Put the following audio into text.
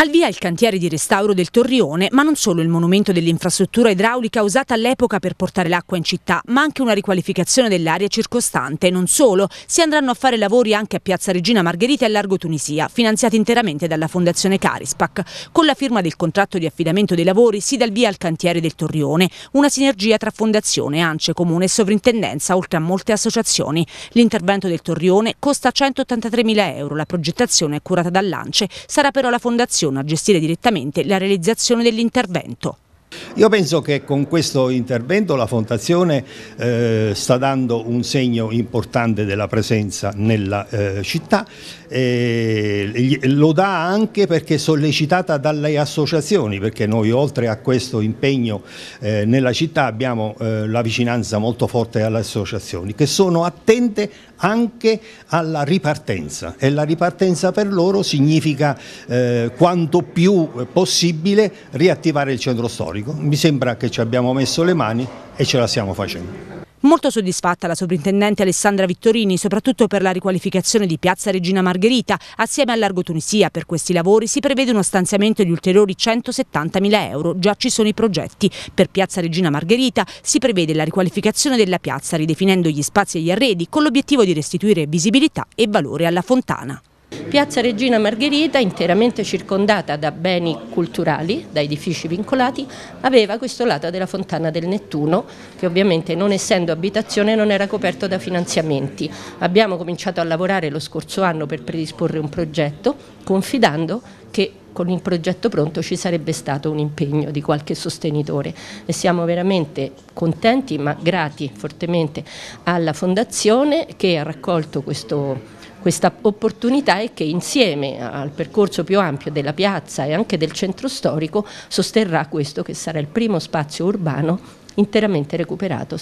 Al via il cantiere di restauro del Torrione, ma non solo il monumento dell'infrastruttura idraulica usata all'epoca per portare l'acqua in città, ma anche una riqualificazione dell'area circostante. Non solo, si andranno a fare lavori anche a Piazza Regina Margherita e Largo Tunisia, finanziati interamente dalla Fondazione Carispac. Con la firma del contratto di affidamento dei lavori si dà il via al cantiere del Torrione, una sinergia tra Fondazione, Ance, Comune e Sovrintendenza, oltre a molte associazioni. L'intervento del Torrione costa 183.000 euro, la progettazione è curata dall'Ance, sarà però la Fondazione Commissione a gestire direttamente la realizzazione dell'intervento. Io penso che con questo intervento la Fondazione eh, sta dando un segno importante della presenza nella eh, città, eh, lo dà anche perché sollecitata dalle associazioni, perché noi oltre a questo impegno eh, nella città abbiamo eh, la vicinanza molto forte alle associazioni che sono attente anche alla ripartenza e la ripartenza per loro significa eh, quanto più possibile riattivare il centro storico carico. Mi sembra che ci abbiamo messo le mani e ce la stiamo facendo. Molto soddisfatta la sovrintendente Alessandra Vittorini, soprattutto per la riqualificazione di Piazza Regina Margherita. Assieme a Largo Tunisia per questi lavori si prevede uno stanziamento di ulteriori 170.000 euro. Già ci sono i progetti. Per Piazza Regina Margherita si prevede la riqualificazione della piazza, ridefinendo gli spazi e gli arredi, con l'obiettivo di restituire visibilità e valore alla fontana. Piazza Regina Margherita, interamente circondata da beni culturali, da edifici vincolati, aveva questo lato della fontana del Nettuno, che ovviamente non essendo abitazione non era coperto da finanziamenti. Abbiamo cominciato a lavorare lo scorso anno per predisporre un progetto, confidando che con il progetto pronto ci sarebbe stato un impegno di qualche sostenitore e siamo veramente contenti ma grati fortemente alla Fondazione che ha raccolto questo questa opportunità è che insieme al percorso più ampio della piazza e anche del centro storico sosterrà questo che sarà il primo spazio urbano interamente recuperato.